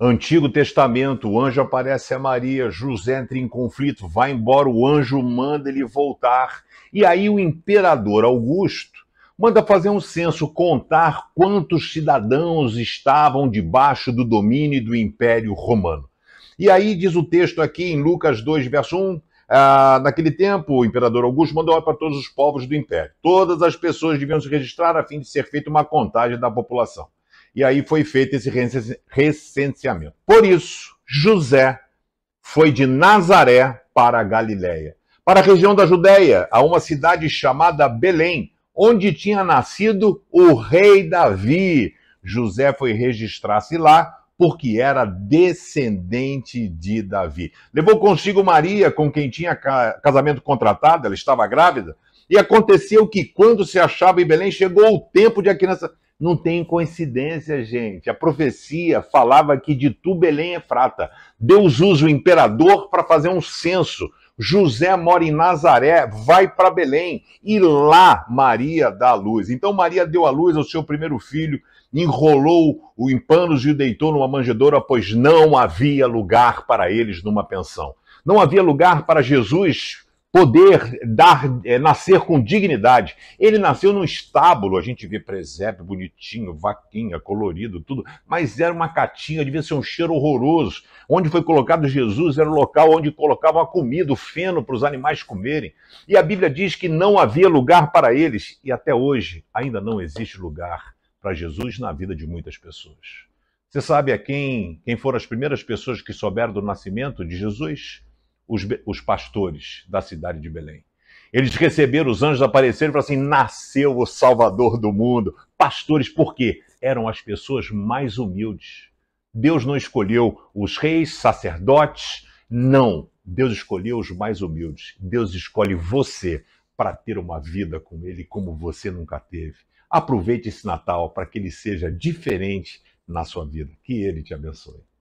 Antigo Testamento, o anjo aparece a Maria, José entra em conflito, vai embora, o anjo manda ele voltar. E aí o imperador Augusto manda fazer um censo, contar quantos cidadãos estavam debaixo do domínio do Império Romano. E aí diz o texto aqui em Lucas 2, verso 1. Ah, naquele tempo, o imperador Augusto mandou para todos os povos do império. Todas as pessoas deviam se registrar a fim de ser feita uma contagem da população e aí foi feito esse recenseamento. Por isso, José foi de Nazaré para a Galiléia, para a região da Judéia, a uma cidade chamada Belém, onde tinha nascido o rei Davi. José foi registrar-se lá porque era descendente de Davi. Levou consigo Maria, com quem tinha casamento contratado, ela estava grávida, e aconteceu que quando se achava em Belém, chegou o tempo de a criança não tem coincidência, gente. A profecia falava que de tu Belém é frata. Deus usa o imperador para fazer um censo. José mora em Nazaré, vai para Belém e lá Maria dá a luz. Então Maria deu a luz ao seu primeiro filho, enrolou-o em panos e o deitou numa manjedoura, pois não havia lugar para eles numa pensão. Não havia lugar para Jesus poder dar, é, nascer com dignidade. Ele nasceu num estábulo, a gente vê presépio bonitinho, vaquinha, colorido, tudo, mas era uma catinha, devia ser um cheiro horroroso. Onde foi colocado Jesus era o local onde colocavam a comida, o feno para os animais comerem. E a Bíblia diz que não havia lugar para eles, e até hoje ainda não existe lugar para Jesus na vida de muitas pessoas. Você sabe a quem, quem foram as primeiras pessoas que souberam do nascimento de Jesus? os, os pastores da cidade de Belém. Eles receberam, os anjos aparecer e falaram assim: nasceu o Salvador do mundo. Pastores, por quê? Eram as pessoas mais humildes. Deus não escolheu os reis, sacerdotes, não. Deus escolheu os mais humildes. Deus escolhe você para ter uma vida com Ele como você nunca teve. Aproveite esse Natal para que ele seja diferente na sua vida. Que Ele te abençoe.